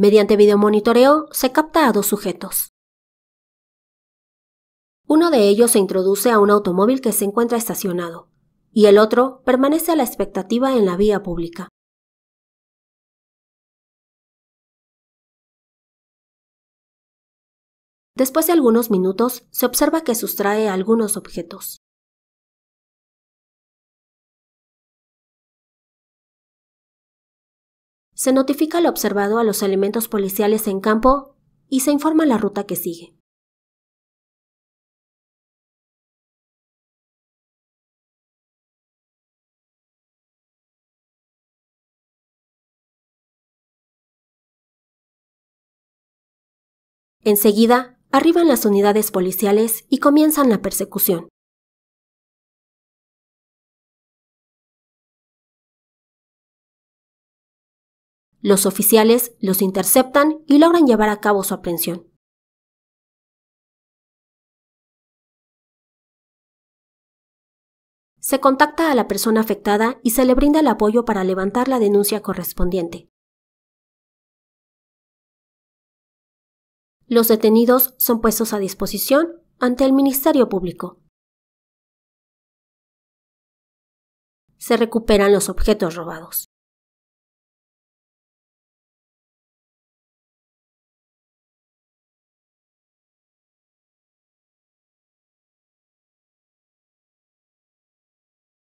Mediante videomonitoreo se capta a dos sujetos. Uno de ellos se introduce a un automóvil que se encuentra estacionado y el otro permanece a la expectativa en la vía pública. Después de algunos minutos se observa que sustrae algunos objetos. Se notifica lo observado a los elementos policiales en campo y se informa la ruta que sigue. Enseguida, arriban las unidades policiales y comienzan la persecución. Los oficiales los interceptan y logran llevar a cabo su aprehensión. Se contacta a la persona afectada y se le brinda el apoyo para levantar la denuncia correspondiente. Los detenidos son puestos a disposición ante el Ministerio Público. Se recuperan los objetos robados.